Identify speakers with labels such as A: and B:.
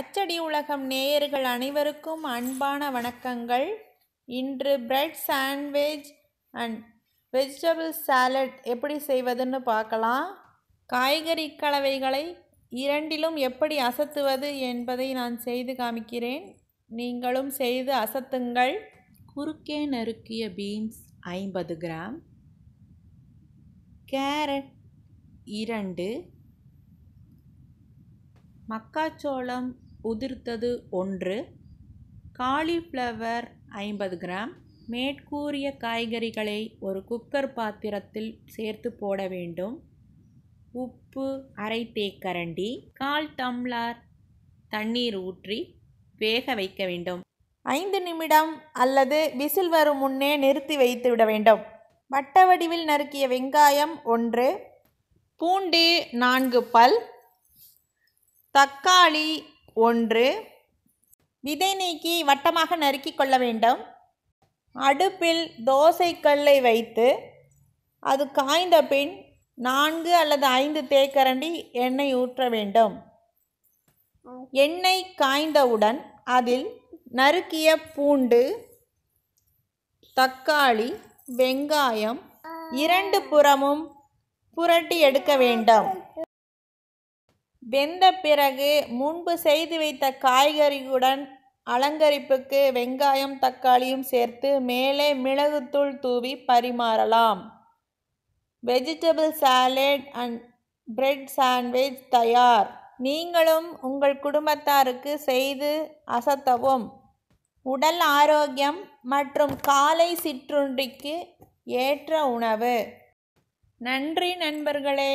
A: பச்சடி உலகம் நேயர்கள் அனைவருக்கும் அன்பான வணக்கங்கள் இன்று bread sandwich and vegetable salad எப்படி செய்வதுன்னு பார்க்கலாம் காய்கறி கலவைகளை இரண்டிலும் எப்படி அசத்துவது என்பதை நான் செய்து காமிக்கிறேன் நீங்களும் செய்து அசத்துங்கள் குறுக்கே நறுக்கிய பீன்ஸ் ஐம்பது கிராம் கேரட் இரண்டு மக்காச்சோளம் உதிர்த்தது ஒன்று காலிஃப்ளவர் ஐம்பது கிராம் மேற்கூறிய காய்கறிகளை ஒரு குக்கர் பாத்திரத்தில் சேர்த்து போட வேண்டும் உப்பு அரை தேக்கரண்டி கால் டம்ளர் தண்ணீர் ஊற்றி வேக வைக்க வேண்டும் ஐந்து நிமிடம் அல்லது விசில் வரும் முன்னே நிறுத்தி வைத்து விட வேண்டும் வட்ட வடிவில் நறுக்கிய வெங்காயம் ஒன்று பூண்டு நான்கு பல் தக்காளி ஒன்று விதை நீக்கி வட்டமாக நறுக்கி கொள்ள வேண்டும் அடுப்பில் தோசைக்கல்லை வைத்து அது காய்ந்த பின் நான்கு அல்லது ஐந்து தேக்கரண்டி எண்ணெய் ஊற்ற வேண்டும் எண்ணெய் காய்ந்தவுடன் அதில் நறுக்கிய பூண்டு தக்காளி வெங்காயம் இரண்டு புறமும் புரட்டி எடுக்க வேண்டும் வெந்த பிறகு முன்பு செய்து வைத்த காய்கறியுடன் அலங்கரிப்புக்கு வெங்காயம் தக்காளியும் சேர்த்து மேலே மிளகுத்தூள் தூவி பரிமாறலாம் vegetable salad and bread sandwich தயார் நீங்களும் உங்கள் குடும்பத்தாருக்கு செய்து அசத்தவும் உடல் ஆரோக்கியம் மற்றும் காலை சிற்றுண்டிக்கு ஏற்ற உணவு நன்றி நண்பர்களே